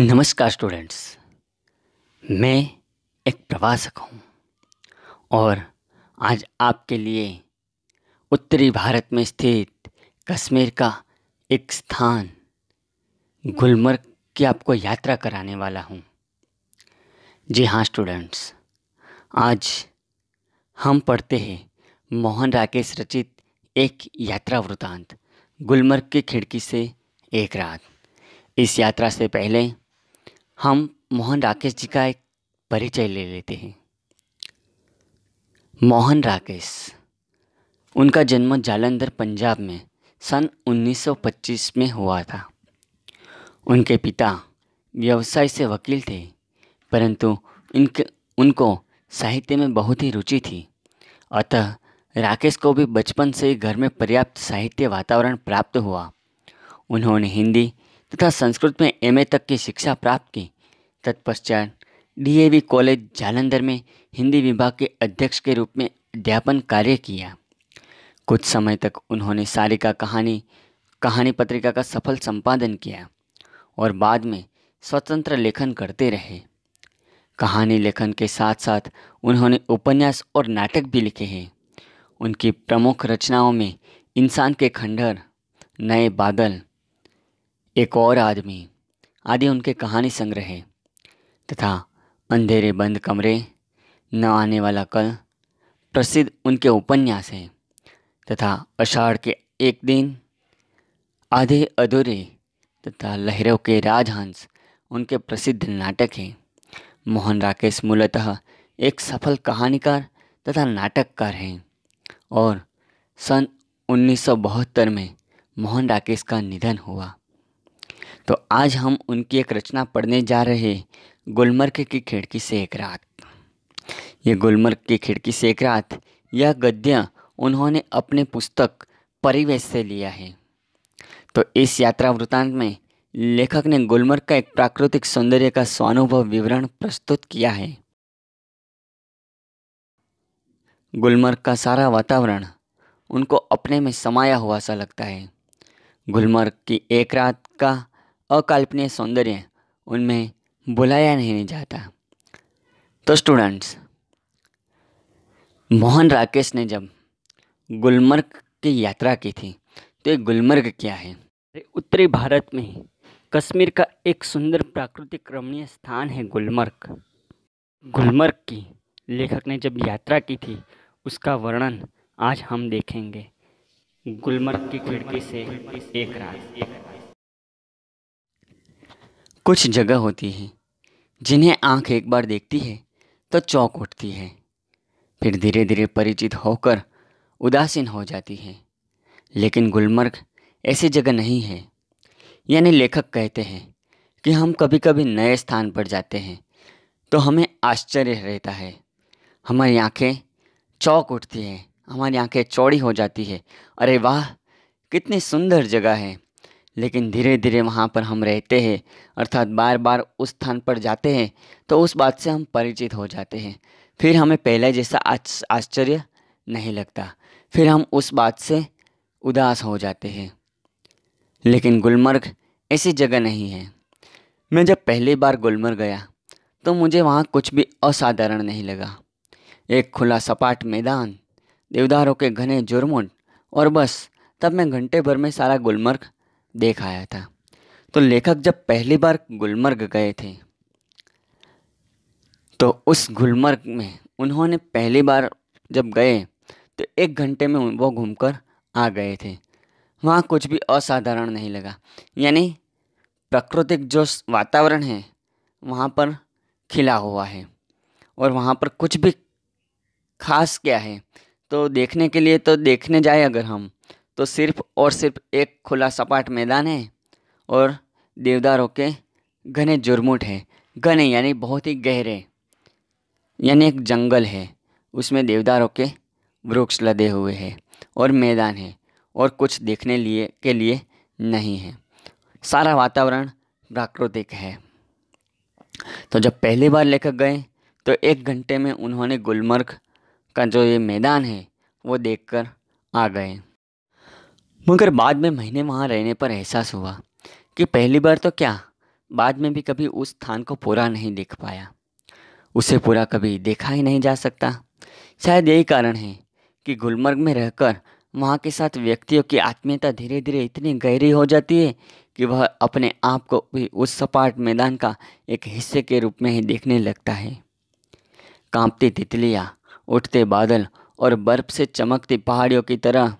नमस्कार स्टूडेंट्स मैं एक प्रवासक हूँ और आज आपके लिए उत्तरी भारत में स्थित कश्मीर का एक स्थान गुलमर्ग की आपको यात्रा कराने वाला हूँ जी हाँ स्टूडेंट्स आज हम पढ़ते हैं मोहन राकेश रचित एक यात्रा वृतांत गुलमर्ग की खिड़की से एक रात इस यात्रा से पहले हम मोहन राकेश जी का एक परिचय ले लेते हैं मोहन राकेश उनका जन्म जालंधर पंजाब में सन 1925 में हुआ था उनके पिता व्यवसाय से वकील थे परंतु इनके उनको साहित्य में बहुत ही रुचि थी अतः राकेश को भी बचपन से ही घर में पर्याप्त साहित्य वातावरण प्राप्त हुआ उन्होंने हिंदी तथा संस्कृत में एमए तक की शिक्षा प्राप्त की तत्पश्चात डीएवी कॉलेज जालंधर में हिंदी विभाग के अध्यक्ष के रूप में अध्यापन कार्य किया कुछ समय तक उन्होंने सारिका कहानी कहानी पत्रिका का सफल संपादन किया और बाद में स्वतंत्र लेखन करते रहे कहानी लेखन के साथ साथ उन्होंने उपन्यास और नाटक भी लिखे हैं उनकी प्रमुख रचनाओं में इंसान के खंडहर नए बादल एक और आदमी आदि उनके कहानी संग्रह हैं तथा अंधेरे बंद कमरे न आने वाला कल प्रसिद्ध उनके उपन्यास हैं तथा अषाढ़ के एक दिन आधे अधूरे तथा लहरों के राजहंस उनके प्रसिद्ध नाटक हैं मोहन राकेश मूलतः एक सफल कहानीकार तथा नाटककार हैं और सन उन्नीस में मोहन राकेश का निधन हुआ तो आज हम उनकी एक रचना पढ़ने जा रहे गुलमर्ग की खिड़की से एक रात ये गुलमर्ग की खिड़की से एक रात यह गद्य उन्होंने अपने पुस्तक परिवेश से लिया है तो इस यात्रा वृतांत में लेखक ने गुलमर्ग का एक प्राकृतिक सौंदर्य का स्वानुभव विवरण प्रस्तुत किया है गुलमर्ग का सारा वातावरण उनको अपने में समाया हुआ सा लगता है गुलमर्ग की एक रात का अकाल्पनीय सौंदर्य उनमें बुलाया नहीं जाता तो स्टूडेंट्स मोहन राकेश ने जब गुलमर्ग की यात्रा की थी तो ये गुलमर्ग क्या है उत्तरी भारत में कश्मीर का एक सुंदर प्राकृतिक रमणीय स्थान है गुलमर्ग गुलमर्ग की लेखक ने जब यात्रा की थी उसका वर्णन आज हम देखेंगे गुलमर्ग की खिड़की से एक रात एक रात कुछ जगह होती हैं जिन्हें आंख एक बार देखती है तो चौक उठती है फिर धीरे धीरे परिचित होकर उदासीन हो जाती है लेकिन गुलमर्ग ऐसी जगह नहीं है यानी लेखक कहते हैं कि हम कभी कभी नए स्थान पर जाते हैं तो हमें आश्चर्य रहता है हमारी आंखें चौक उठती है हमारी आंखें चौड़ी हो जाती है अरे वाह कितनी सुंदर जगह है लेकिन धीरे धीरे वहाँ पर हम रहते हैं अर्थात बार बार उस स्थान पर जाते हैं तो उस बात से हम परिचित हो जाते हैं फिर हमें पहले जैसा आश्चर्य नहीं लगता फिर हम उस बात से उदास हो जाते हैं लेकिन गुलमर्ग ऐसी जगह नहीं है मैं जब पहली बार गुलमर्ग गया तो मुझे वहाँ कुछ भी असाधारण नहीं लगा एक खुला सपाट मैदान देवदारों के घने जुर्मुट और बस तब मैं घंटे भर में सारा गुलमर्ग देख आया था तो लेखक जब पहली बार गुलमर्ग गए थे तो उस गुलमर्ग में उन्होंने पहली बार जब गए तो एक घंटे में वो घूमकर आ गए थे वहाँ कुछ भी असाधारण नहीं लगा यानी प्राकृतिक जो वातावरण है वहाँ पर खिला हुआ है और वहाँ पर कुछ भी खास क्या है तो देखने के लिए तो देखने जाए अगर हम तो सिर्फ और सिर्फ एक खुला सपाट मैदान है और देवदारों के घने जुर्मुट है घने यानी बहुत ही गहरे यानी एक जंगल है उसमें देवदारों के वृक्ष लदे हुए हैं और मैदान है और कुछ देखने लिए के लिए नहीं है सारा वातावरण प्राकृतिक है तो जब पहली बार लेखक गए तो एक घंटे में उन्होंने गुलमर्ग का जो ये मैदान है वो देखकर आ गए मगर बाद में महीने वहाँ रहने पर एहसास हुआ कि पहली बार तो क्या बाद में भी कभी उस स्थान को पूरा नहीं देख पाया उसे पूरा कभी देखा ही नहीं जा सकता शायद यही कारण है कि गुलमर्ग में रहकर वहाँ के साथ व्यक्तियों की आत्मीयता धीरे धीरे इतनी गहरी हो जाती है कि वह अपने आप को भी उस सपाट मैदान का एक हिस्से के रूप में ही देखने लगता है कांपती तितलियाँ उठते बादल और बर्फ से चमकती पहाड़ियों की तरह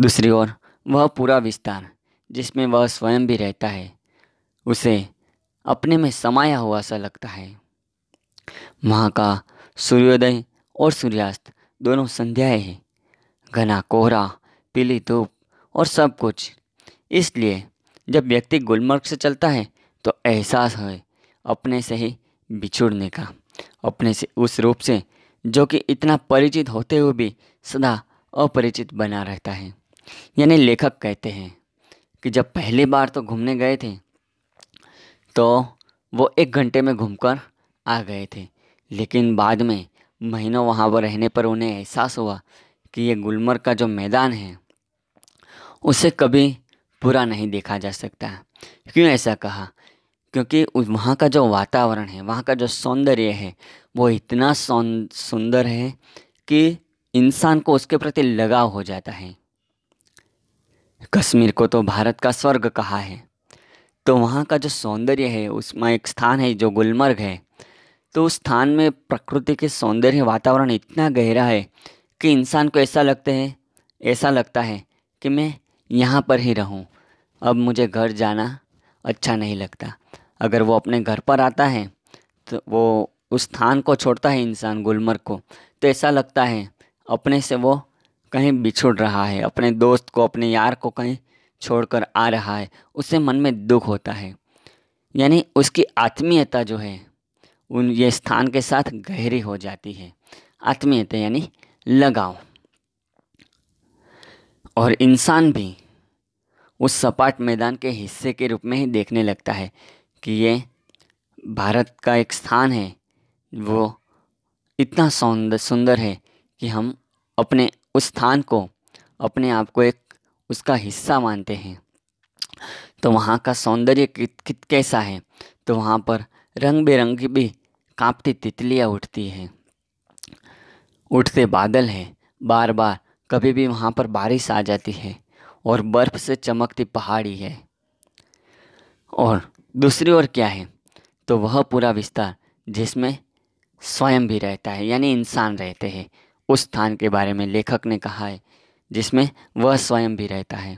दूसरी ओर वह पूरा विस्तार जिसमें वह स्वयं भी रहता है उसे अपने में समाया हुआ सा लगता है वहाँ का सूर्योदय और सूर्यास्त दोनों संध्याएं हैं घना कोहरा पीली धूप और सब कुछ इसलिए जब व्यक्ति गुलमर्ग से चलता है तो एहसास है अपने से ही बिछुड़ने का अपने से उस रूप से जो कि इतना परिचित होते हुए भी सदा अपरिचित बना रहता है यानी लेखक कहते हैं कि जब पहली बार तो घूमने गए थे तो वो एक घंटे में घूमकर आ गए थे लेकिन बाद में महीनों वहाँ पर रहने पर उन्हें एहसास हुआ कि ये गुलमर्ग का जो मैदान है उसे कभी पूरा नहीं देखा जा सकता क्यों ऐसा कहा क्योंकि वहाँ का जो वातावरण है वहाँ का जो सौंदर्य है वो इतना सुंदर है कि इंसान को उसके प्रति लगाव हो जाता है कश्मीर को तो भारत का स्वर्ग कहा है तो वहाँ का जो सौंदर्य है उसमें एक स्थान है जो गुलमर्ग है तो उस स्थान में प्रकृति के सौंदर्य वातावरण इतना गहरा है कि इंसान को ऐसा लगता है ऐसा लगता है कि मैं यहाँ पर ही रहूँ अब मुझे घर जाना अच्छा नहीं लगता अगर वो अपने घर पर आता है तो वो उस स्थान को छोड़ता है इंसान गुलमर्ग को तो ऐसा लगता है अपने से वो कहीं बिछुड़ रहा है अपने दोस्त को अपने यार को कहीं छोड़कर आ रहा है उससे मन में दुख होता है यानी उसकी आत्मीयता जो है उन ये स्थान के साथ गहरी हो जाती है आत्मीयता यानी लगाव और इंसान भी उस सपाट मैदान के हिस्से के रूप में ही देखने लगता है कि ये भारत का एक स्थान है वो इतना सौंदर सुंदर है कि हम अपने उस स्थान को अपने आप को एक उसका हिस्सा मानते हैं तो वहाँ का सौंदर्य कित कित कैसा है तो वहाँ पर रंग बिरंगी भी कांपती तितलियाँ उठती हैं उठते बादल हैं बार बार कभी भी वहाँ पर बारिश आ जाती है और बर्फ़ से चमकती पहाड़ी है और दूसरी ओर क्या है तो वह पूरा विस्तार जिसमें स्वयं भी रहता है यानी इंसान रहते हैं उस स्थान के बारे में लेखक ने कहा है जिसमें वह स्वयं भी रहता है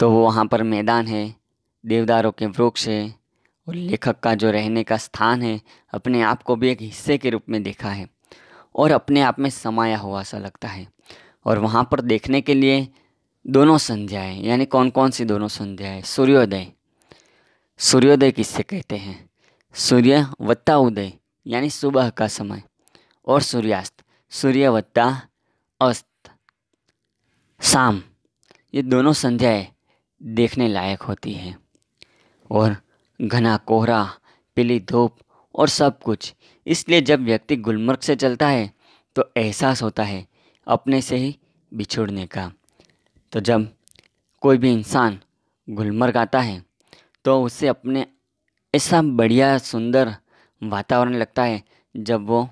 तो वो वहाँ पर मैदान है देवदारों के वृक्ष है और लेखक का जो रहने का स्थान है अपने आप को भी एक हिस्से के रूप में देखा है और अपने आप में समाया हुआ सा लगता है और वहाँ पर देखने के लिए दोनों संध्याएं यानी कौन कौन सी दोनों संध्याएं सूर्योदय सूर्योदय किससे कहते हैं सूर्य वत्ता उदय यानी सुबह का समय और सूर्यास्त सूर्य वत्ता अस्त शाम ये दोनों संध्याएं देखने लायक होती हैं और घना कोहरा पीली धूप और सब कुछ इसलिए जब व्यक्ति गुलमर्ग से चलता है तो एहसास होता है अपने से ही बिछुड़ने का तो जब कोई भी इंसान गुलमर्ग आता है तो उसे अपने ऐसा बढ़िया सुंदर वातावरण लगता है जब वो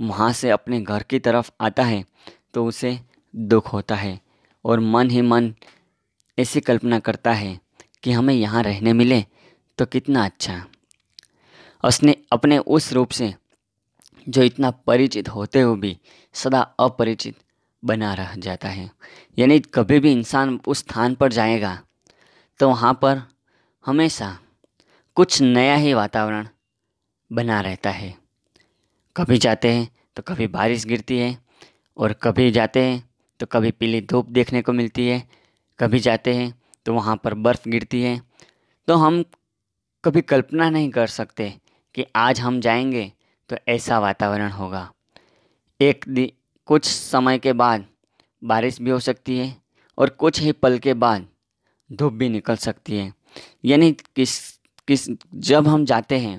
वहाँ से अपने घर की तरफ आता है तो उसे दुख होता है और मन ही मन ऐसी कल्पना करता है कि हमें यहाँ रहने मिले तो कितना अच्छा उसने अपने उस रूप से जो इतना परिचित होते हुए भी सदा अपरिचित बना रह जाता है यानी कभी भी इंसान उस स्थान पर जाएगा तो वहाँ पर हमेशा कुछ नया ही वातावरण बना रहता है कभी जाते हैं तो कभी बारिश गिरती है और कभी जाते हैं तो कभी पीली धूप देखने को मिलती है कभी जाते हैं तो वहाँ पर बर्फ़ गिरती है तो हम कभी कल्पना नहीं कर सकते कि आज हम जाएंगे तो ऐसा वातावरण होगा एक दिन कुछ समय के बाद बारिश भी हो सकती है और कुछ ही पल के बाद धूप भी निकल सकती है यानी किस किस जब हम जाते हैं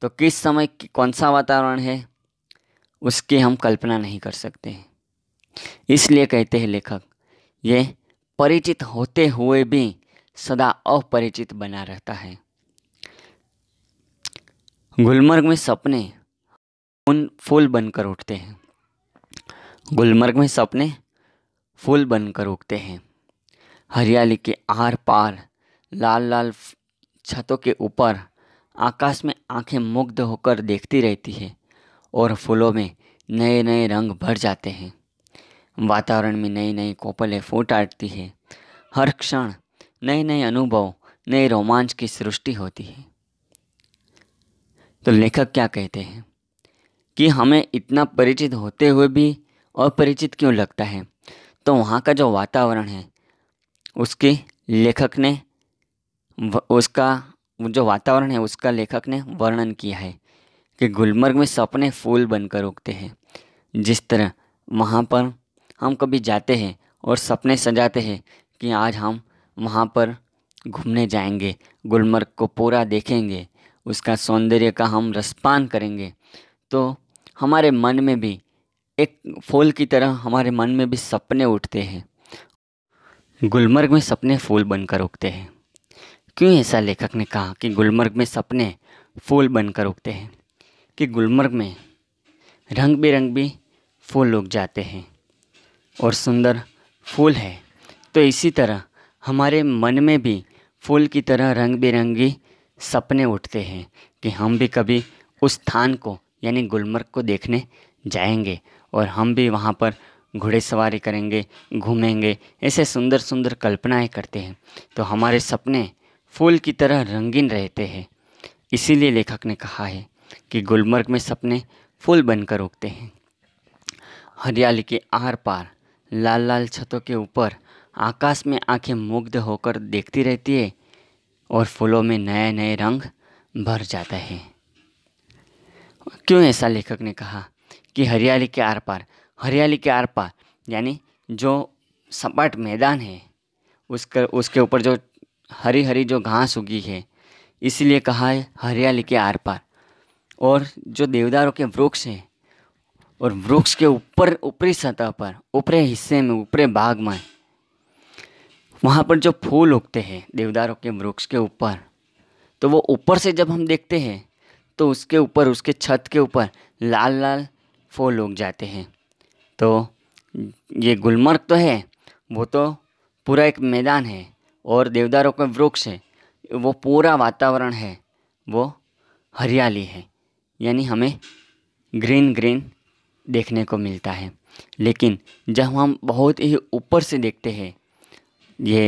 तो किस समय कौन सा वातावरण है उसकी हम कल्पना नहीं कर सकते इसलिए कहते हैं लेखक ये परिचित होते हुए भी सदा अपरिचित बना रहता है गुलमर्ग में सपने उन फूल बनकर उठते हैं गुलमर्ग में सपने फूल बनकर उगते हैं हरियाली के आर पार लाल लाल छतों के ऊपर आकाश में आंखें मुग्ध होकर देखती रहती है और फूलों में नए नए रंग भर जाते हैं वातावरण में नई नई कोपलें फूट आटती है हर क्षण नए नए अनुभव नए रोमांच की सृष्टि होती है तो लेखक क्या कहते हैं कि हमें इतना परिचित होते हुए भी अपरिचित क्यों लगता है तो वहाँ का जो वातावरण है उसके लेखक ने उसका जो वातावरण है उसका लेखक ने वर्णन किया है कि गुलमर्ग में सपने फूल बनकर उगते हैं जिस तरह वहाँ पर हम कभी जाते हैं और सपने सजाते हैं कि आज हम वहाँ पर घूमने जाएंगे गुलमर्ग को पूरा देखेंगे उसका सौंदर्य का हम रसपान करेंगे तो हमारे मन में भी एक फूल की तरह हमारे मन में भी सपने उठते हैं गुलमर्ग में सपने फूल बनकर उगते हैं क्यों ऐसा लेखक ने कहा कि गुलमर्ग में सपने फूल बनकर उगते हैं कि गुलमर्ग में रंग बिरंग भी फूल उग जाते हैं और सुंदर फूल है तो इसी तरह हमारे मन में भी फूल की तरह रंग बिरंगी सपने उठते हैं कि हम भी कभी उस स्थान को यानी गुलमर्ग को देखने जाएंगे और हम भी वहाँ पर घोड़े सवारी करेंगे घूमेंगे ऐसे सुंदर सुंदर कल्पनाएं करते हैं तो हमारे सपने फूल की तरह रंगीन रहते हैं इसीलिए लेखक ने कहा है कि गुलमर्ग में सपने फूल बनकर उगते हैं हरियाली के आर पार लाल लाल छतों के ऊपर आकाश में आंखें मुग्ध होकर देखती रहती है और फूलों में नए नए रंग भर जाता है क्यों ऐसा लेखक ने कहा कि हरियाली के आर पार हरियाली के आर पार यानी जो सपाट मैदान है उसका उसके ऊपर जो हरी हरी जो घास उगी है इसलिए कहा है हरियाली के आर पार और जो देवदारों के वृक्ष हैं और वृक्ष के ऊपर ऊपरी सतह पर ऊपरे हिस्से में ऊपरे बाग में वहाँ पर जो फूल उगते हैं देवदारों के वृक्ष के ऊपर तो वो ऊपर से जब हम देखते हैं तो उसके ऊपर उसके छत के ऊपर लाल लाल फूल उग जाते हैं तो ये गुलमर्ग तो है वो तो पूरा एक मैदान है और देवदारों के वृक्ष हैं वो पूरा वातावरण है वो हरियाली है यानी हमें ग्रीन ग्रीन देखने को मिलता है लेकिन जब हम बहुत ही ऊपर से देखते हैं ये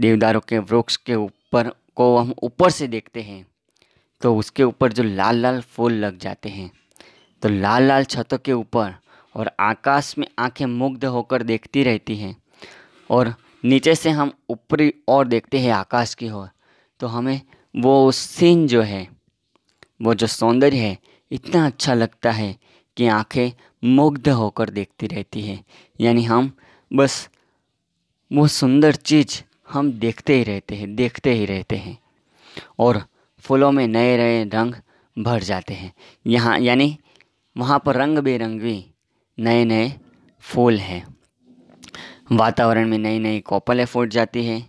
देवदारों के वृक्ष के ऊपर को हम ऊपर से देखते हैं तो उसके ऊपर जो लाल लाल फूल लग जाते हैं तो लाल लाल छतों के ऊपर और आकाश में आंखें मुग्ध होकर देखती रहती हैं और नीचे से हम ऊपरी ओर देखते हैं आकाश की ओर तो हमें वो सीन जो है वो जो सौंदर्य है इतना अच्छा लगता है कि आंखें मुग्ध होकर देखती रहती है यानी हम बस वो सुंदर चीज़ हम देखते ही रहते हैं देखते ही रहते हैं और फूलों में नए नए रंग भर जाते हैं यहाँ यानी वहाँ पर रंग बिरंगी नए नए फूल हैं वातावरण में नई नई कॉपलें फूट जाती है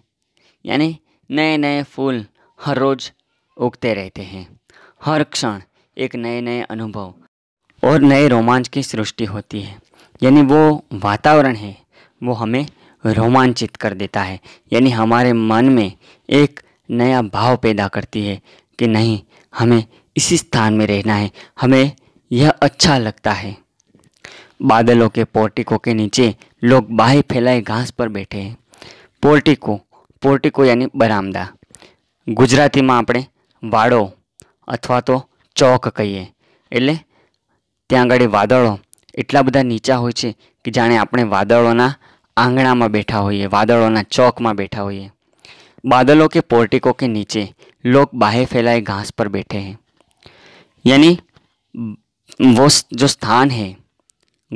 यानी नए नए फूल हर रोज़ उगते रहते हैं हर क्षण एक नए नए अनुभव और नए रोमांच की सृष्टि होती है यानी वो वातावरण है वो हमें रोमांचित कर देता है यानी हमारे मन में एक नया भाव पैदा करती है कि नहीं हमें इसी स्थान में रहना है हमें यह अच्छा लगता है बादलों के पोर्टिको के नीचे लोग बाहें फैलाए घास पर बैठे हैं પોર્ટિકો પોર્ટિકો યાની બરામદા ગુજરાતીમાં આપણે વાડો અથવા તો ચોક કહીએ એટલે ત્યાં આગળ વાદળો એટલા બધા નીચા હોય છે કે જાણે આપણે વાદળોના આંગણામાં બેઠા હોઈએ વાદળોના ચોકમાં બેઠા હોઈએ બાદલો કે પોર્ટિકો કે નીચે લોગ બાહે ફैलाए घास पर बैठे हैं यानी वो जो स्थान है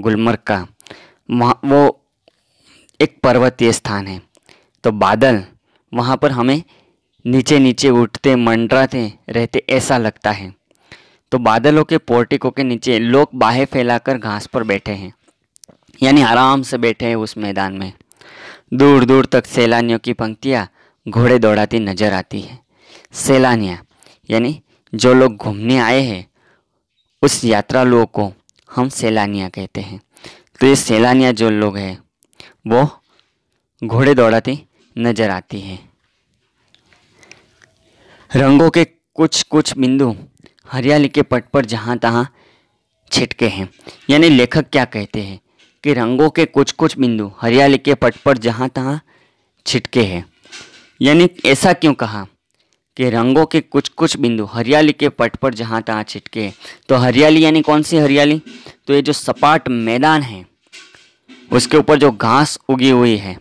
गुलमर्ग का वो एक पर्वतीय स्थान है तो बादल वहाँ पर हमें नीचे नीचे उठते मंडराते रहते ऐसा लगता है तो बादलों के पोर्टिकों के नीचे लोग बाहें फैलाकर घास पर बैठे हैं यानी आराम से बैठे हैं उस मैदान में दूर दूर तक सैलानियों की पंक्तियाँ घोड़े दौड़ाती नजर आती है सैलानियाँ यानी जो लोग घूमने आए हैं उस यात्रालुओं को हम सैलानिया कहते हैं तो ये सैलानिया जो लोग हैं वो घोड़े दौड़ाती नजर आती है रंगों के कुछ कुछ बिंदु हरियाली के पट पर जहाँ तहाँ छिटके हैं यानी लेखक क्या कहते हैं कि रंगों के कुछ कुछ बिंदु हरियाली के पट पर जहाँ तहाँ छिटके हैं यानी ऐसा क्यों कहा कि रंगों के कुछ कुछ बिंदु हरियाली के पट पर जहाँ तहाँ छिटके तो हरियाली यानी कौन सी हरियाली तो ये जो सपाट मैदान है उसके ऊपर जो घास उगी हुई है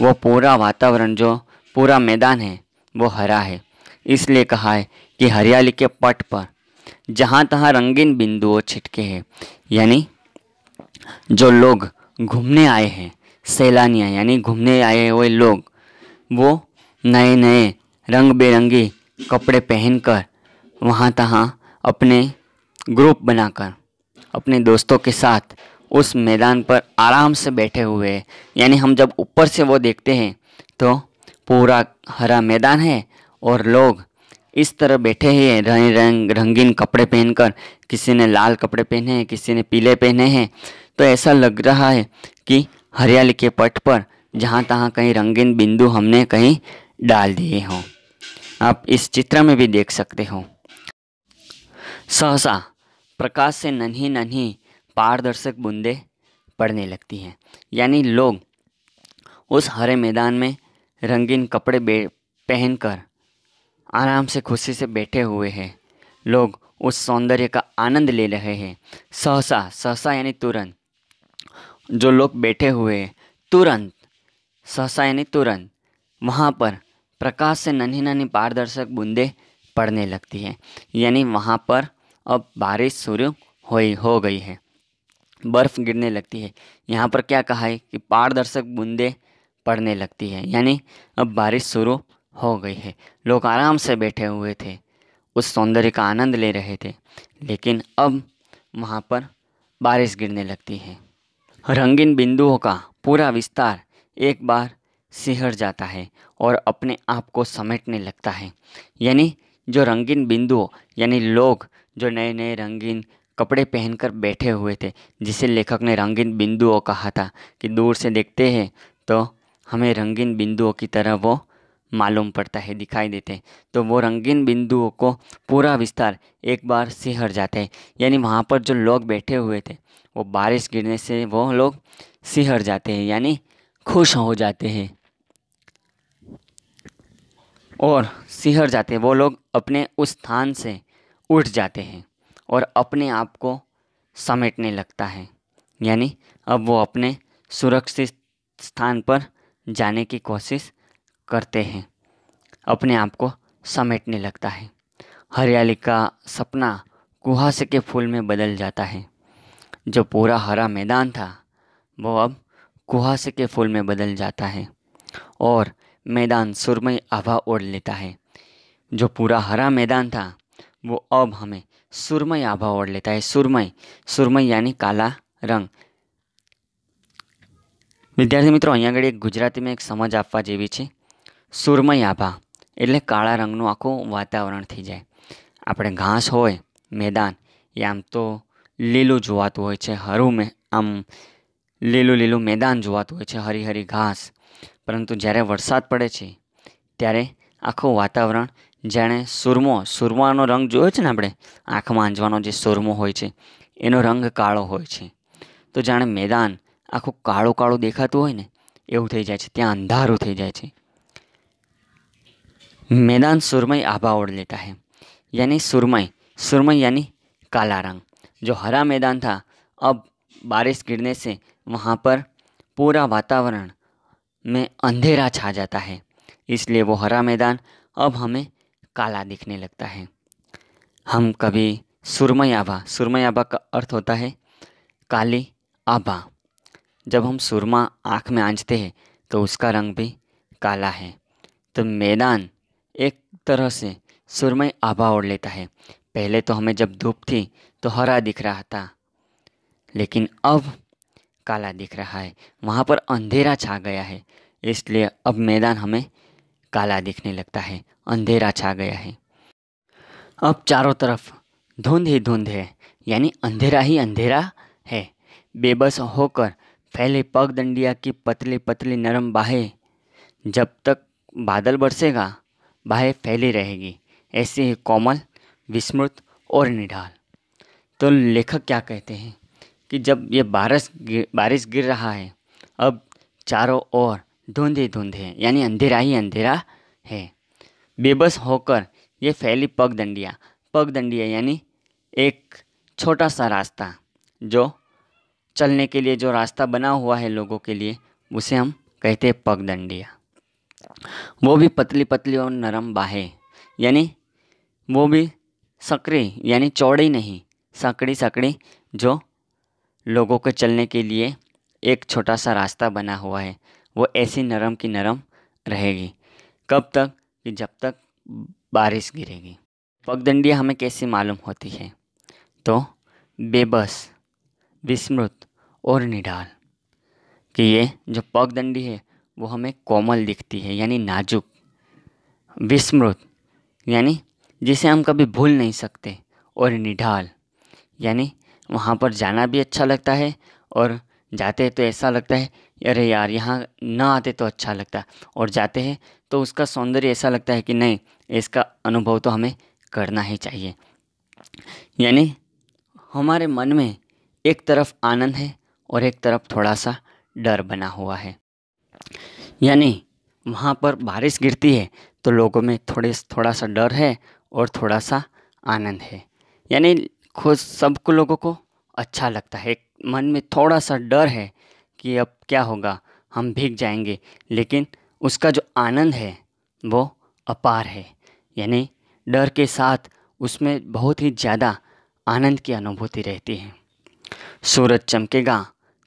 वो पूरा वातावरण जो पूरा मैदान है वो हरा है इसलिए कहा है कि हरियाली के पट पर जहाँ तहाँ रंगीन बिंदुओं छिटके हैं यानी जो लोग घूमने आए हैं सैलानियाँ यानी घूमने आए हुए लोग वो नए नए रंग बिरंगे कपड़े पहनकर वहाँ तहाँ अपने ग्रुप बनाकर अपने दोस्तों के साथ उस मैदान पर आराम से बैठे हुए हैं यानी हम जब ऊपर से वो देखते हैं तो पूरा हरा मैदान है और लोग इस तरह बैठे हैं रंग रंग रंगीन कपड़े पहनकर किसी ने लाल कपड़े पहने हैं किसी ने पीले पहने हैं तो ऐसा लग रहा है कि हरियाली के पट पर जहाँ तहाँ कहीं रंगीन बिंदु हमने कहीं डाल दिए हों आप इस चित्र में भी देख सकते हो सहसा प्रकाश से नन्ही नन्ही पारदर्शक बूंदें पड़ने लगती हैं यानी लोग उस हरे मैदान में रंगीन कपड़े पहनकर आराम से खुशी से बैठे हुए हैं लोग उस सौंदर्य का आनंद ले रहे हैं सहसा सहसा यानी तुरंत जो लोग बैठे हुए हैं तुरंत सहसा यानी तुरंत वहाँ पर प्रकाश से नन्ही नन्ही पारदर्शक बूंदें पड़ने लगती है यानी वहाँ पर अब बारिश शुरू हो हो गई है बर्फ़ गिरने लगती है यहाँ पर क्या कहा है कि पारदर्शक बूंदें पड़ने लगती है यानी अब बारिश शुरू हो गई है लोग आराम से बैठे हुए थे उस सौंदर्य का आनंद ले रहे थे लेकिन अब वहाँ पर बारिश गिरने लगती है रंगीन बिंदुओं का पूरा विस्तार एक बार सिहर जाता है और अपने आप को समेटने लगता है यानी जो रंगीन बिंदुओं यानी लोग जो नए नए रंगीन कपड़े पहनकर बैठे हुए थे जिसे लेखक ने रंगीन बिंदुओं कहा था कि दूर से देखते हैं तो हमें रंगीन बिंदुओं की तरह वो मालूम पड़ता है दिखाई देते तो वो रंगीन बिंदुओं को पूरा विस्तार एक बार सिहर जाते हैं यानी वहाँ पर जो लोग बैठे हुए थे वो बारिश गिरने से वो लोग सिहर जाते हैं यानी खुश हो जाते हैं और सिहर जाते हैं वो लोग अपने उस स्थान से उठ जाते हैं और अपने आप को समेटने लगता है यानी अब वो अपने सुरक्षित स्थान पर जाने की कोशिश करते हैं अपने आप को समेटने लगता है हरियाली का सपना कुहासे के फूल में बदल जाता है जो पूरा हरा मैदान था वो अब कुहासे के फूल में बदल जाता है और मैदान सुरमई आभा ओढ़ लेता है जो पूरा हरा मैदान था वो अब हमें सुरमई आभा ओढ़ लेता है सुरमई सुरमई यानी काला रंग વિદ્યાર્થી મિત્રો અહીંયા આગળ એક ગુજરાતીમાં એક સમજ આપવા જેવી છે સુરમય આભા એટલે કાળા રંગનું આખું વાતાવરણ થઈ જાય આપણે ઘાસ હોય મેદાન એ આમ તો લીલું જોવાતું હોય છે હરું મે આમ લીલું લીલું મેદાન જોવાતું હોય છે હરીહરી ઘાસ પરંતુ જ્યારે વરસાદ પડે છે ત્યારે આખું વાતાવરણ જાણે સુરમો સુરમાનો રંગ જોયો છે ને આપણે આંખમાં આંજવાનો જે સુરમો હોય છે એનો રંગ કાળો હોય છે તો જાણે મેદાન આખું કાળું કાળું દેખાતું હોય ને એવું થઈ જાય છે ત્યાં અંધારું થઈ જાય છે મેદાન સુરમય આભા ઓढ़ લેता है यानी सुरमई सुरमई यानी काला रंग जो हरा मैदान था अब बारिश गिरने से પર પૂરા વાતાવરણ में अंधेरा छा जाता है इसलिए वो हरा मैदान अब हमें काला दिखने लगता है हम कभी सुरमई आभा सुरमई आभा का अर्थ होता है काली आभा जब हम सुरमा आँख में आँचते हैं तो उसका रंग भी काला है तो मैदान एक तरह से सुरमई आभा ओढ़ लेता है पहले तो हमें जब धूप थी तो हरा दिख रहा था लेकिन अब काला दिख रहा है वहाँ पर अंधेरा छा गया है इसलिए अब मैदान हमें काला दिखने लगता है अंधेरा छा गया है अब चारों तरफ धुंध ही धुंध है यानी अंधेरा ही अंधेरा है बेबस होकर फैले पगडंडिया की पतली पतली नरम बाहें जब तक बादल बरसेगा बाहें फैली रहेगी ऐसे ही कोमल विस्मृत और निढाल तो लेखक क्या कहते हैं कि जब ये बारिश बारिश गिर रहा है अब चारों ओर धुंधे धुंधे यानी अंधेरा ही अंधेरा है बेबस होकर ये फैली पगडंडिया पगडंडिया यानी एक छोटा सा रास्ता जो चलने के लिए जो रास्ता बना हुआ है लोगों के लिए उसे हम कहते हैं पगडंडिया वो भी पतली पतली और नरम बाहें यानी वो भी सकड़ी यानी चौड़ी नहीं सकड़ी सकड़ी जो लोगों के चलने के लिए एक छोटा सा रास्ता बना हुआ है वो ऐसी नरम की नरम रहेगी कब तक कि जब तक बारिश गिरेगी पगडंडी हमें कैसी मालूम होती है तो बेबस विस्मृत और निडाल कि ये जो पगडंडी है वो हमें कोमल दिखती है यानी नाजुक विस्मृत यानी जिसे हम कभी भूल नहीं सकते और निडाल यानी वहाँ पर जाना भी अच्छा लगता है और जाते तो ऐसा लगता है अरे यार यहाँ ना आते तो अच्छा लगता और जाते हैं तो उसका सौंदर्य ऐसा लगता है कि नहीं इसका अनुभव तो हमें करना ही चाहिए यानी हमारे मन में एक तरफ आनंद है और एक तरफ थोड़ा सा डर बना हुआ है यानी वहाँ पर बारिश गिरती है तो लोगों में थोड़े थोड़ा सा डर है और थोड़ा सा आनंद है यानी खुद सब लोगों को अच्छा लगता है मन में थोड़ा सा डर है कि अब क्या होगा हम भीग जाएंगे लेकिन उसका जो आनंद है वो अपार है यानी डर के साथ उसमें बहुत ही ज़्यादा आनंद की अनुभूति रहती है सूरज चमकेगा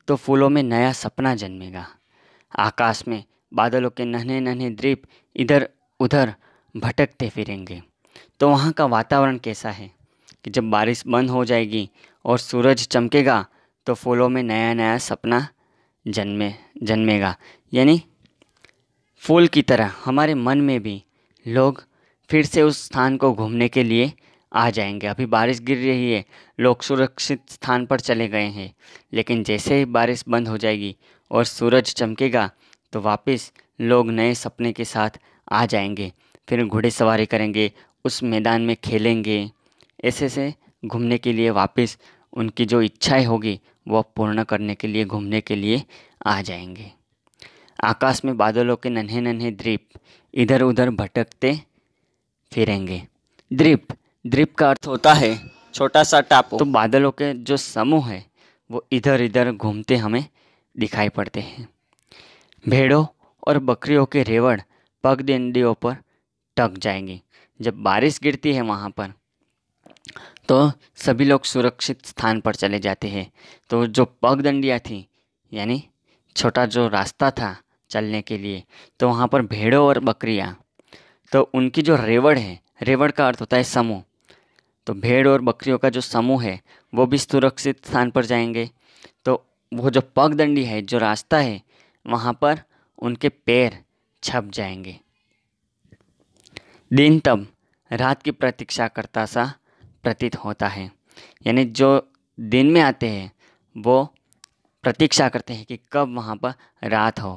तो फूलों में नया सपना जन्मेगा आकाश में बादलों के नन्हे नन्हे द्वीप इधर उधर भटकते फिरेंगे तो वहाँ का वातावरण कैसा है कि जब बारिश बंद हो जाएगी और सूरज चमकेगा तो फूलों में नया नया सपना जन्मे जन्मेगा यानी फूल की तरह हमारे मन में भी लोग फिर से उस स्थान को घूमने के लिए आ जाएंगे अभी बारिश गिर रही है लोग सुरक्षित स्थान पर चले गए हैं लेकिन जैसे ही बारिश बंद हो जाएगी और सूरज चमकेगा तो वापस लोग नए सपने के साथ आ जाएंगे फिर घोड़े सवारी करेंगे उस मैदान में खेलेंगे ऐसे ऐसे घूमने के लिए वापस उनकी जो इच्छाएं होगी वह पूर्ण करने के लिए घूमने के लिए आ जाएंगे आकाश में बादलों के नन्हे नन्हे द्वीप इधर उधर भटकते फिरेंगे द्वीप द्वीप का अर्थ होता है छोटा सा टापू तो बादलों के जो समूह है वो इधर इधर घूमते हमें दिखाई पड़ते हैं भेड़ों और बकरियों के रेवड़ पग डंडियों पर टक जाएंगे जब बारिश गिरती है वहाँ पर तो सभी लोग सुरक्षित स्थान पर चले जाते हैं तो जो पगडंडियाँ थीं यानी छोटा जो रास्ता था चलने के लिए तो वहाँ पर भेड़ों और बकरियाँ तो उनकी जो रेवड़ है रेवड़ का अर्थ होता है समूह तो भेड़ और बकरियों का जो समूह है वो भी सुरक्षित स्थान पर जाएंगे तो वो जो पगडंडी है जो रास्ता है वहाँ पर उनके पैर छप जाएंगे दिन तब रात की प्रतीक्षा करता सा प्रतीत होता है यानी जो दिन में आते हैं वो प्रतीक्षा करते हैं कि कब वहाँ पर रात हो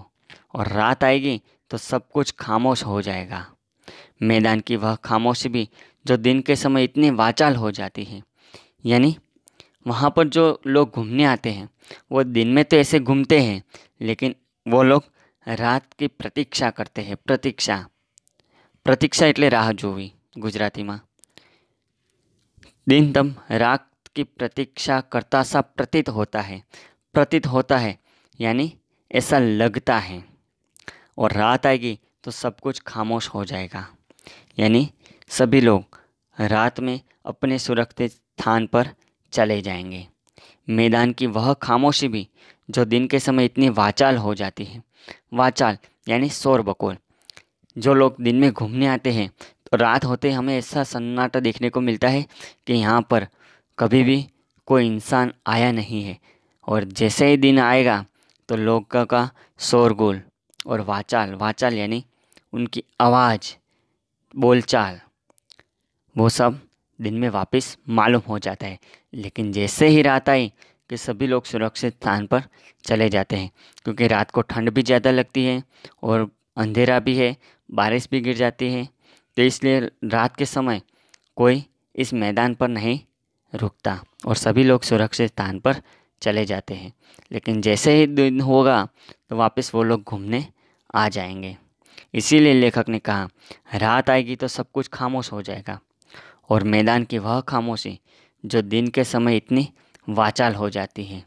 और रात आएगी तो सब कुछ खामोश हो जाएगा मैदान की वह खामोशी भी जो दिन के समय इतनी वाचाल हो जाती है यानी वहाँ पर जो लोग घूमने आते हैं वो दिन में तो ऐसे घूमते हैं लेकिन वो लोग रात प्रतीक्षा करते हैं प्रतीक्षा प्रतीक्षा પ્રતીક્ષા राह जो भी गुजराती माँ दिन दम रात की प्रतीक्षा करता सा प्रतीत होता है प्रतीत होता है यानी ऐसा लगता है और रात आएगी तो सब कुछ खामोश हो जाएगा यानी सभी लोग रात में अपने सुरक्षित स्थान पर चले जाएंगे मैदान की वह खामोशी भी जो दिन के समय इतनी वाचाल हो जाती है वाचाल यानी शोर बकोल जो लोग दिन में घूमने आते हैं रात होते हमें ऐसा सन्नाटा देखने को मिलता है कि यहाँ पर कभी भी कोई इंसान आया नहीं है और जैसे ही दिन आएगा तो लोग का शोरगोल और वाचाल वाचाल यानी उनकी आवाज़ बोलचाल वो सब दिन में वापस मालूम हो जाता है लेकिन जैसे ही रात आई कि सभी लोग सुरक्षित स्थान पर चले जाते हैं क्योंकि रात को ठंड भी ज़्यादा लगती है और अंधेरा भी है बारिश भी गिर जाती है तो इसलिए रात के समय कोई इस मैदान पर नहीं रुकता और सभी लोग सुरक्षित स्थान पर चले जाते हैं लेकिन जैसे ही दिन होगा तो वापस वो लोग घूमने आ जाएंगे इसीलिए लेखक ने कहा रात आएगी तो सब कुछ खामोश हो जाएगा और मैदान की वह खामोशी जो दिन के समय इतनी वाचाल हो जाती है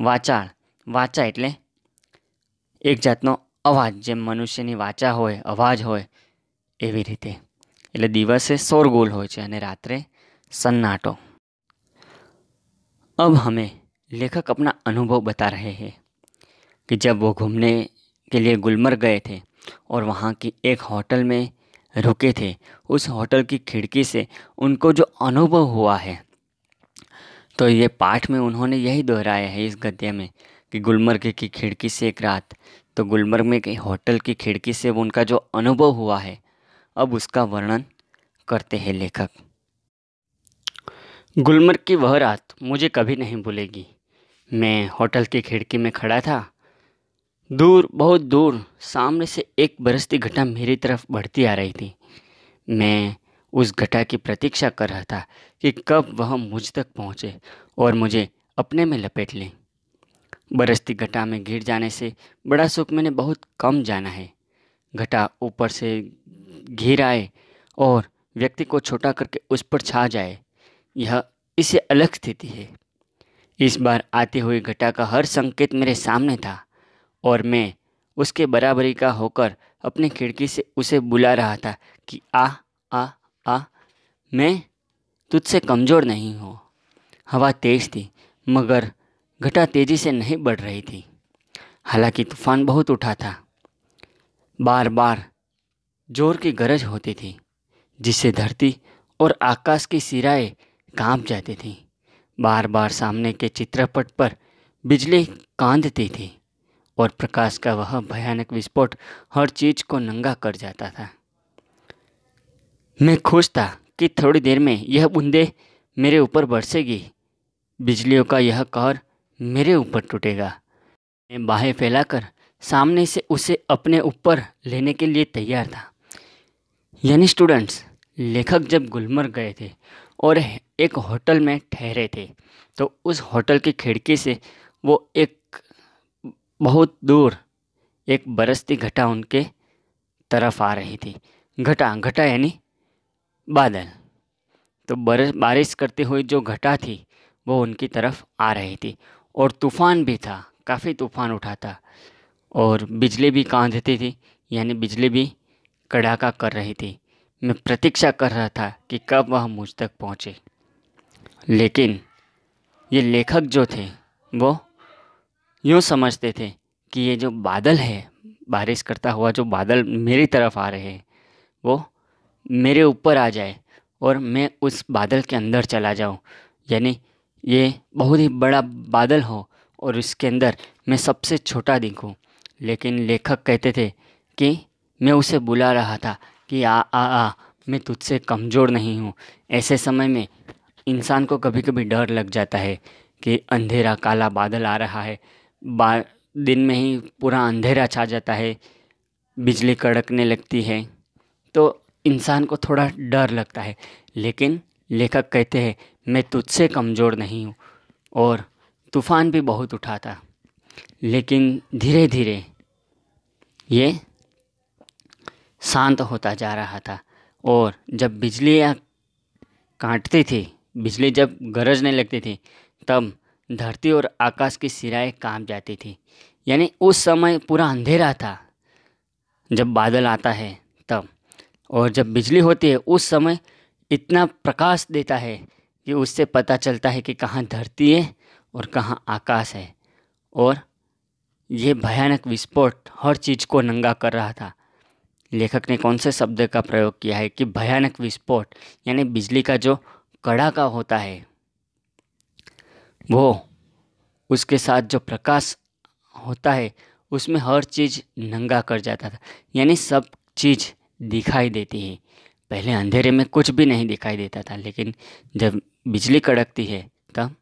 वाचाल वाचा इतने एक जातनों आवाज़ जब मनुष्य ने वाचा होए आवाज़ होए એવી रीते એટલે દિવસે શોરગુલ હોય છે અને अब हमें लेखक अपना अनुभव बता रहे हैं कि जब वो घूमने के लिए गुलमर्ग गए थे और वहाँ की एक होटल में रुके थे उस होटल की खिड़की से उनको जो अनुभव हुआ है तो ये पाठ में उन्होंने यही दोहराया है इस गद्य में कि गुलमर्ग की खिड़की से एक रात तो गुलमर्ग में एक होटल की खिड़की से उनका जो अनुभव हुआ है अब उसका वर्णन करते हैं लेखक गुलमर्ग की वह रात मुझे कभी नहीं भूलेगी मैं होटल की खिड़की में खड़ा था दूर बहुत दूर सामने से एक बरसती घटा मेरी तरफ बढ़ती आ रही थी मैं उस घटा की प्रतीक्षा कर रहा था कि कब वह मुझ तक पहुँचे और मुझे अपने में लपेट लें बरसती घटा में गिर जाने से बड़ा सुख मैंने बहुत कम जाना है घटा ऊपर से घेर आए और व्यक्ति को छोटा करके उस पर छा जाए यह इससे अलग स्थिति है इस बार आते हुए घटा का हर संकेत मेरे सामने था और मैं उसके बराबरी का होकर अपनी खिड़की से उसे बुला रहा था कि आ आ आ मैं तुझसे कमज़ोर नहीं हूँ हवा तेज़ थी मगर घटा तेज़ी से नहीं बढ़ रही थी हालांकि तूफान बहुत उठा था बार बार जोर की गरज होती थी जिससे धरती और आकाश की सिराएँ कांप जाती थीं बार बार सामने के चित्रपट पर बिजली कांधती थी और प्रकाश का वह भयानक विस्फोट हर चीज़ को नंगा कर जाता था मैं खुश था कि थोड़ी देर में यह बूंदे मेरे ऊपर बरसेगी बिजलियों का यह कहर मेरे ऊपर टूटेगा मैं बाहें फैलाकर सामने से उसे अपने ऊपर लेने के लिए तैयार था यानी स्टूडेंट्स लेखक जब गुलमर्ग गए थे और एक होटल में ठहरे थे तो उस होटल की खिड़की से वो एक बहुत दूर एक बरसती घटा उनके तरफ आ रही थी घटा घटा यानी बादल तो बरस बारिश करती हुई जो घटा थी वो उनकी तरफ आ रही थी और तूफ़ान भी था काफ़ी तूफ़ान उठा था और बिजली भी कहाँ देती थी यानी बिजली भी कड़ाका कर रही थी मैं प्रतीक्षा कर रहा था कि कब वह मुझ तक पहुँचे लेकिन ये लेखक जो थे वो यूँ समझते थे कि ये जो बादल है बारिश करता हुआ जो बादल मेरी तरफ आ रहे हैं वो मेरे ऊपर आ जाए और मैं उस बादल के अंदर चला जाऊँ यानी ये बहुत ही बड़ा बादल हो और इसके अंदर मैं सबसे छोटा दिखूँ लेकिन लेखक कहते थे कि मैं उसे बुला रहा था कि आ आ आ मैं तुझसे कमज़ोर नहीं हूँ ऐसे समय में इंसान को कभी कभी डर लग जाता है कि अंधेरा काला बादल आ रहा है बा दिन में ही पूरा अंधेरा छा जाता है बिजली कड़कने लगती है तो इंसान को थोड़ा डर लगता है लेकिन लेखक कहते हैं मैं तुझसे कमज़ोर नहीं हूँ और तूफ़ान भी बहुत उठा था लेकिन धीरे धीरे ये शांत होता जा रहा था और जब बिजली काटती थी बिजली जब गरजने लगती थी तब धरती और आकाश की सिराएँ काँप जाती थी यानी उस समय पूरा अंधेरा था जब बादल आता है तब और जब बिजली होती है उस समय इतना प्रकाश देता है कि उससे पता चलता है कि कहाँ धरती है और कहाँ आकाश है और ये भयानक विस्फोट हर चीज़ को नंगा कर रहा था लेखक ने कौन से शब्द का प्रयोग किया है कि भयानक विस्फोट यानी बिजली का जो कड़ाका होता है वो उसके साथ जो प्रकाश होता है उसमें हर चीज़ नंगा कर जाता था यानी सब चीज़ दिखाई देती है पहले अंधेरे में कुछ भी नहीं दिखाई देता था लेकिन जब बिजली कड़कती है तब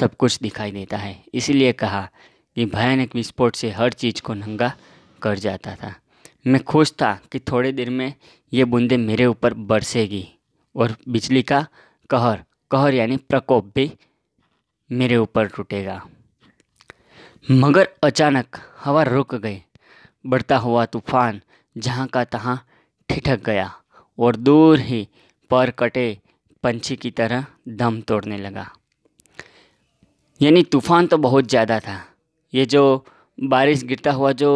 सब कुछ दिखाई देता है इसीलिए कहा ये भयानक विस्फोट से हर चीज़ को नंगा कर जाता था मैं खुश था कि थोड़े देर में ये बूंदें मेरे ऊपर बरसेगी और बिजली का कहर कहर यानी प्रकोप भी मेरे ऊपर टूटेगा मगर अचानक हवा रुक गई बढ़ता हुआ तूफान जहाँ का तहाँ ठिठक गया और दूर ही पर कटे पंछी की तरह दम तोड़ने लगा यानी तूफान तो बहुत ज़्यादा था ये जो बारिश गिरता हुआ जो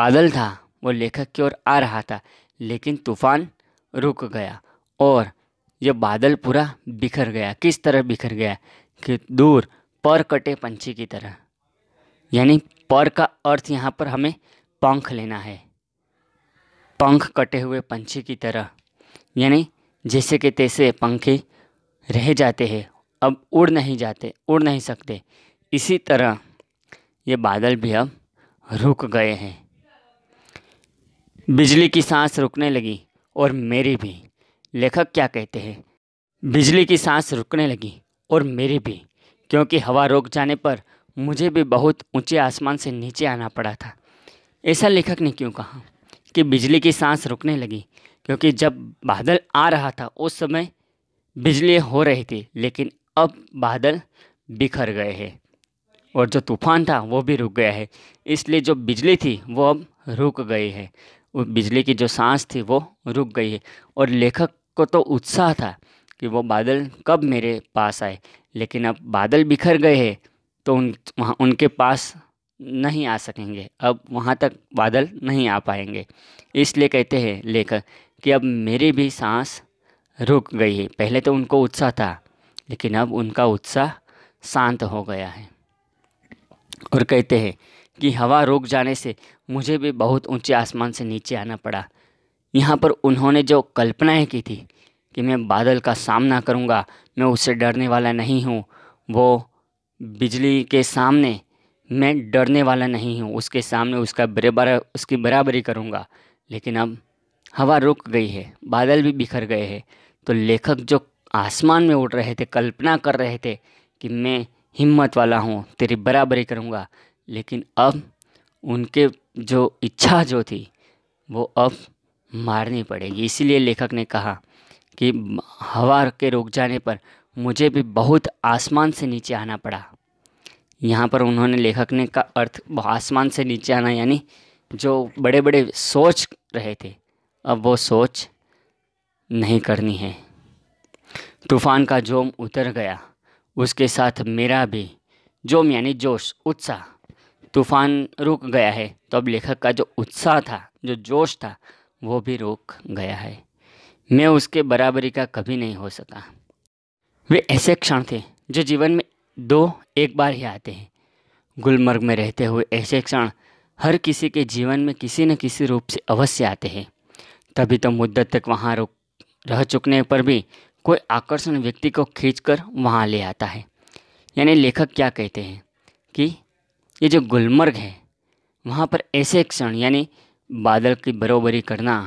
बादल था वो लेखक की ओर आ रहा था लेकिन तूफ़ान रुक गया और ये बादल पूरा बिखर गया किस तरह बिखर गया कि दूर पर कटे पंछी की तरह यानी पर का अर्थ यहाँ पर हमें पंख लेना है पंख कटे हुए पंछी की तरह यानी जैसे कि तैसे पंखे रह जाते हैं अब उड़ नहीं जाते उड़ नहीं सकते इसी तरह ये बादल भी अब रुक गए हैं बिजली की सांस रुकने लगी और मेरी भी लेखक क्या कहते हैं बिजली की सांस रुकने लगी और मेरी भी क्योंकि हवा रुक जाने पर मुझे भी बहुत ऊंचे आसमान से नीचे आना पड़ा था ऐसा लेखक ने क्यों कहा कि बिजली की सांस रुकने लगी क्योंकि जब बादल आ रहा था उस समय बिजली हो रही थी लेकिन अब बादल बिखर गए हैं और जो तूफ़ान था वो भी रुक गया है इसलिए जो बिजली थी वो अब रुक गई है वो बिजली की जो सांस थी वो रुक गई है और लेखक को तो उत्साह था कि वो बादल कब मेरे पास आए लेकिन अब बादल बिखर गए हैं तो उन वहाँ उनके पास नहीं आ सकेंगे अब वहाँ तक बादल नहीं आ पाएंगे इसलिए कहते हैं लेखक कि अब मेरी भी सांस रुक गई है पहले तो उनको उत्साह था लेकिन अब उनका उत्साह शांत हो गया है और कहते हैं कि हवा रुक जाने से मुझे भी बहुत ऊंचे आसमान से नीचे आना पड़ा यहाँ पर उन्होंने जो कल्पनाएँ की थी कि मैं बादल का सामना करूँगा मैं उससे डरने वाला नहीं हूँ वो बिजली के सामने मैं डरने वाला नहीं हूँ उसके सामने उसका बराबर उसकी बराबरी करूँगा लेकिन अब हवा रुक गई है बादल भी बिखर गए हैं तो लेखक जो आसमान में उड़ रहे थे कल्पना कर रहे थे कि मैं हिम्मत वाला हूँ तेरी बराबरी करूँगा लेकिन अब उनके जो इच्छा जो थी वो अब मारनी पड़ेगी इसीलिए लेखक ने कहा कि हवा के रुक जाने पर मुझे भी बहुत आसमान से नीचे आना पड़ा यहाँ पर उन्होंने लेखक ने का अर्थ आसमान से नीचे आना यानी जो बड़े बड़े सोच रहे थे अब वो सोच नहीं करनी है तूफ़ान का जोम उतर गया उसके साथ मेरा भी जोम यानी जोश उत्साह तूफान रुक गया है तो अब लेखक का जो उत्साह था जो जोश था वो भी रुक गया है मैं उसके बराबरी का कभी नहीं हो सका वे ऐसे क्षण थे जो जीवन में दो एक बार ही आते हैं गुलमर्ग में रहते हुए ऐसे क्षण हर किसी के जीवन में किसी न किसी रूप से अवश्य आते हैं तभी तो मुद्दत तक वहाँ रुक रह चुकने पर भी कोई आकर्षण व्यक्ति को खींचकर वहाँ ले आता है यानी लेखक क्या कहते हैं कि ये जो गुलमर्ग है वहाँ पर ऐसे क्षण यानी बादल की बरोबरी करना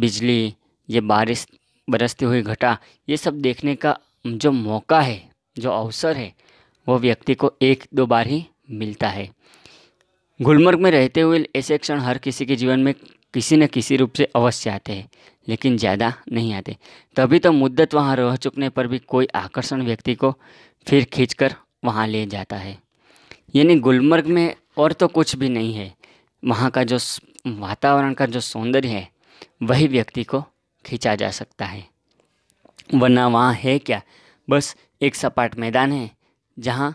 बिजली ये बारिश बरसती हुई घटा ये सब देखने का जो मौका है जो अवसर है वो व्यक्ति को एक दो बार ही मिलता है गुलमर्ग में रहते हुए ऐसे क्षण हर किसी के जीवन में किसी न किसी रूप से अवश्य आते हैं लेकिन ज़्यादा नहीं आते तभी तो मुद्दत वहाँ रह चुकने पर भी कोई आकर्षण व्यक्ति को फिर खींच कर वहाँ ले जाता है यानी गुलमर्ग में और तो कुछ भी नहीं है वहाँ का जो वातावरण का जो सौंदर्य है वही व्यक्ति को खींचा जा सकता है वरना वहाँ है क्या बस एक सपाट मैदान है जहाँ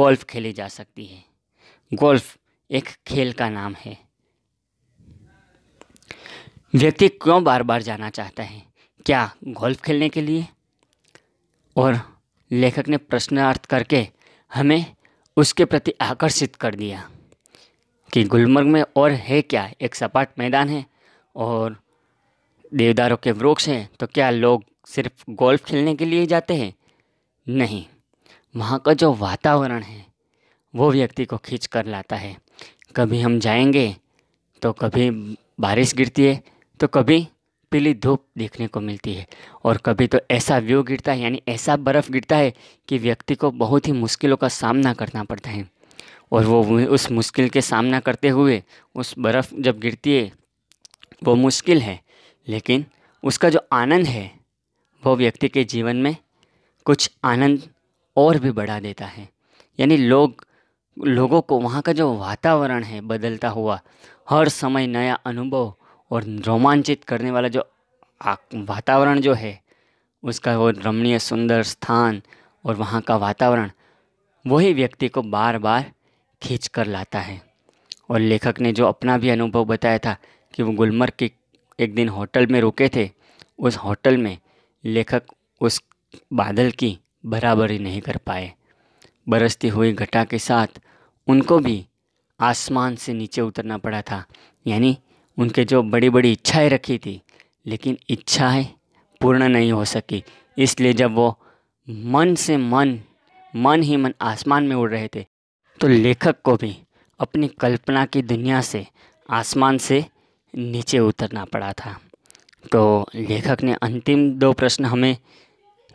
गोल्फ़ खेली जा सकती है गोल्फ़ एक खेल का नाम है व्यक्ति क्यों बार बार जाना चाहता है क्या गोल्फ खेलने के लिए और लेखक ने प्रश्नार्थ करके हमें उसके प्रति आकर्षित कर दिया कि गुलमर्ग में और है क्या एक सपाट मैदान है और देवदारों के वृक्ष हैं तो क्या लोग सिर्फ गोल्फ खेलने के लिए जाते हैं नहीं वहाँ का जो वातावरण है वो व्यक्ति को खींच कर लाता है कभी हम जाएंगे तो कभी बारिश गिरती है तो कभी पीली धूप देखने को मिलती है और कभी तो ऐसा व्यू गिरता है यानी ऐसा बर्फ़ गिरता है कि व्यक्ति को बहुत ही मुश्किलों का सामना करना पड़ता है और वो उस मुश्किल के सामना करते हुए उस बर्फ़ जब गिरती है वो मुश्किल है लेकिन उसका जो आनंद है वो व्यक्ति के जीवन में कुछ आनंद और भी बढ़ा देता है यानी लोग लोगों को वहाँ का जो वातावरण है बदलता हुआ हर समय नया अनुभव और रोमांचित करने वाला जो वातावरण जो है उसका वो रमणीय सुंदर स्थान और वहाँ का वातावरण वही व्यक्ति को बार बार खींच कर लाता है और लेखक ने जो अपना भी अनुभव बताया था कि वो गुलमर्ग के एक दिन होटल में रुके थे उस होटल में लेखक उस बादल की बराबरी नहीं कर पाए बरसती हुई घटा के साथ उनको भी आसमान से नीचे उतरना पड़ा था यानी उनके जो बड़ी बड़ी इच्छाएं रखी थी लेकिन इच्छाएं पूर्ण नहीं हो सकी इसलिए जब वो मन से मन मन ही मन आसमान में उड़ रहे थे तो लेखक को भी अपनी कल्पना की दुनिया से आसमान से नीचे उतरना पड़ा था तो लेखक ने अंतिम दो प्रश्न हमें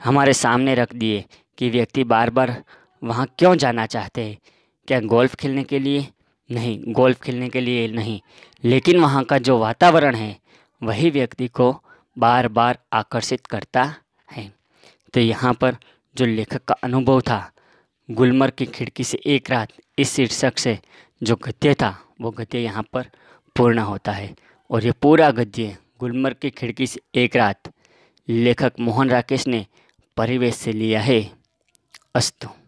हमारे सामने रख दिए कि व्यक्ति बार बार वहाँ क्यों जाना चाहते हैं क्या गोल्फ़ खेलने के लिए नहीं गोल्फ खेलने के लिए नहीं लेकिन वहाँ का जो वातावरण है वही व्यक्ति को बार बार आकर्षित करता है तो यहाँ पर जो लेखक का अनुभव था गुलमर्ग की खिड़की से एक रात इस शीर्षक से जो गद्य था वो गद्य यहाँ पर पूर्ण होता है और ये पूरा गद्य गुलमर्ग की खिड़की से एक रात लेखक मोहन राकेश ने परिवेश से लिया है अस्तु